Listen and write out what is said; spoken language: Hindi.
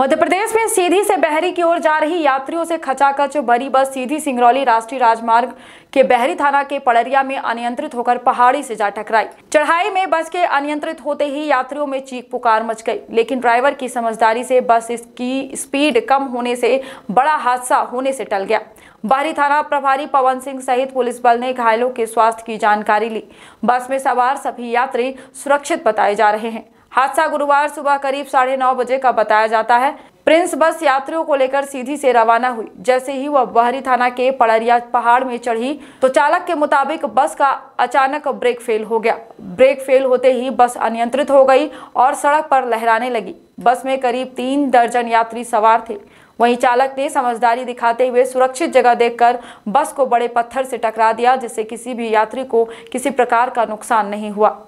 मध्य प्रदेश में सीधी से बहरी की ओर जा रही यात्रियों से खचाखच भरी बस सीधी सिंगरौली राष्ट्रीय राजमार्ग के बहरी थाना के पड़रिया में अनियंत्रित होकर पहाड़ी से जा टकराई चढ़ाई में बस के अनियंत्रित होते ही यात्रियों में चीख पुकार मच गई लेकिन ड्राइवर की समझदारी से बस इसकी स्पीड कम होने से बड़ा हादसा होने से टल गया बहरी थाना प्रभारी पवन सिंह सहित पुलिस बल ने घायलों के स्वास्थ्य की जानकारी ली बस में सवार सभी यात्री सुरक्षित बताए जा रहे हैं हादसा गुरुवार सुबह करीब साढ़े नौ बजे का बताया जाता है प्रिंस बस यात्रियों को लेकर सीधी से रवाना हुई जैसे ही वह बहरी थाना के पड़रिया पहाड़ में चढ़ी तो चालक के मुताबिक बस का अचानक ब्रेक फेल हो गया ब्रेक फेल होते ही बस अनियंत्रित हो गई और सड़क पर लहराने लगी बस में करीब तीन दर्जन यात्री सवार थे वहीं चालक ने समझदारी दिखाते हुए सुरक्षित जगह देखकर बस को बड़े पत्थर से टकरा दिया जिससे किसी भी यात्री को किसी प्रकार का नुकसान नहीं हुआ